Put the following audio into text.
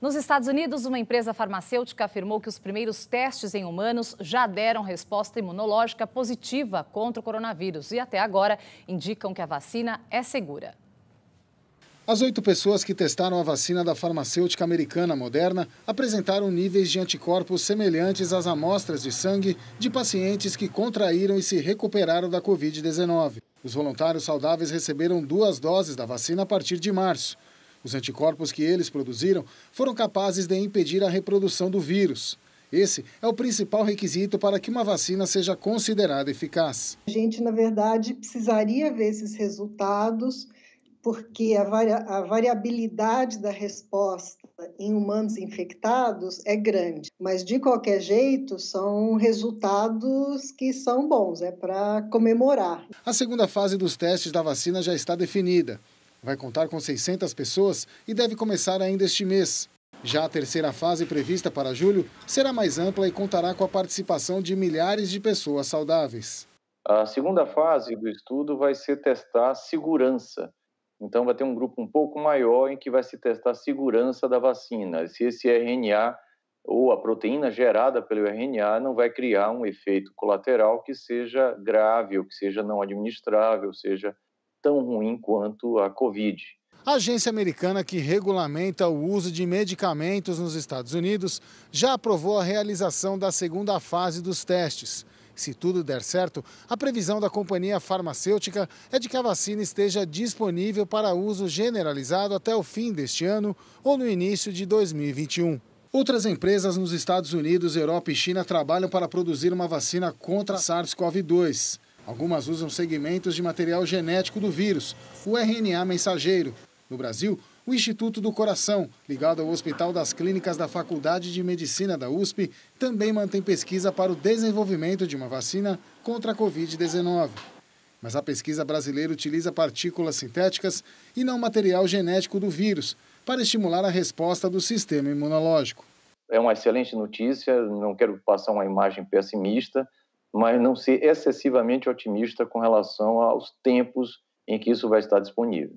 Nos Estados Unidos, uma empresa farmacêutica afirmou que os primeiros testes em humanos já deram resposta imunológica positiva contra o coronavírus e até agora indicam que a vacina é segura. As oito pessoas que testaram a vacina da farmacêutica americana Moderna apresentaram níveis de anticorpos semelhantes às amostras de sangue de pacientes que contraíram e se recuperaram da Covid-19. Os voluntários saudáveis receberam duas doses da vacina a partir de março. Os anticorpos que eles produziram foram capazes de impedir a reprodução do vírus. Esse é o principal requisito para que uma vacina seja considerada eficaz. A gente, na verdade, precisaria ver esses resultados, porque a, a variabilidade da resposta em humanos infectados é grande. Mas, de qualquer jeito, são resultados que são bons, é para comemorar. A segunda fase dos testes da vacina já está definida vai contar com 600 pessoas e deve começar ainda este mês. Já a terceira fase, prevista para julho, será mais ampla e contará com a participação de milhares de pessoas saudáveis. A segunda fase do estudo vai ser testar segurança. Então, vai ter um grupo um pouco maior em que vai se testar a segurança da vacina, se esse RNA ou a proteína gerada pelo RNA não vai criar um efeito colateral que seja grave, ou que seja não administrável, ou seja tão ruim quanto a Covid. A agência americana que regulamenta o uso de medicamentos nos Estados Unidos já aprovou a realização da segunda fase dos testes. Se tudo der certo, a previsão da companhia farmacêutica é de que a vacina esteja disponível para uso generalizado até o fim deste ano ou no início de 2021. Outras empresas nos Estados Unidos, Europa e China trabalham para produzir uma vacina contra a SARS-CoV-2. Algumas usam segmentos de material genético do vírus, o RNA mensageiro. No Brasil, o Instituto do Coração, ligado ao Hospital das Clínicas da Faculdade de Medicina da USP, também mantém pesquisa para o desenvolvimento de uma vacina contra a Covid-19. Mas a pesquisa brasileira utiliza partículas sintéticas e não material genético do vírus para estimular a resposta do sistema imunológico. É uma excelente notícia, não quero passar uma imagem pessimista, mas não ser excessivamente otimista com relação aos tempos em que isso vai estar disponível.